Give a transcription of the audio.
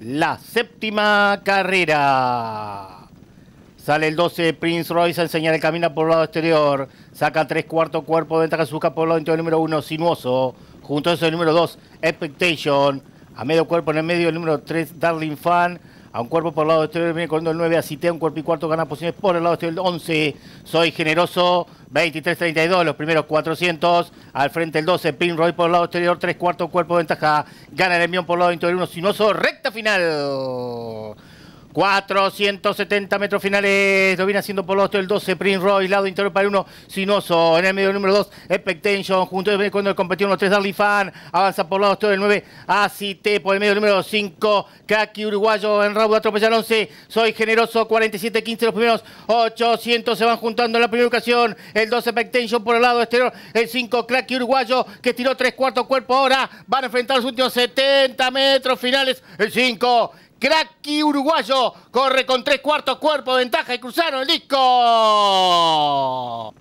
la séptima carrera. Sale el 12 Prince Royce enseña enseñar el camino por el lado exterior. Saca tres cuarto cuerpo de busca por el lado del número 1, Sinuoso. Junto a eso el número 2, Expectation. A medio cuerpo en el medio el número 3, Darling Fan a un cuerpo por el lado exterior viene corriendo el 9 a un cuerpo y cuarto gana posiciones por el lado exterior 11, soy generoso 23-32, los primeros 400 al frente el 12, Pinroy por el lado exterior 3 cuartos, cuerpo de ventaja gana el envión por el lado interior 1, sinoso, recta final 470 metros finales, lo viene haciendo por los el 12, Prince Roy, lado interior para el 1, Sinoso, en el medio número 2, Expectation, junto cuando el competidor, los 3, Darly Fan, avanza por lado, el 9, T, por el medio número 5, Kaki Uruguayo, en rabo atropella el 11, Soy Generoso, 47, 15, los primeros 800 se van juntando en la primera ocasión, el 12, Expectation por el lado exterior, el 5, Kaki Uruguayo, que tiró 3 cuartos cuerpo ahora, van a enfrentar los últimos 70 metros finales, el 5, Cracky uruguayo corre con tres cuartos cuerpo, ventaja y cruzaron el disco.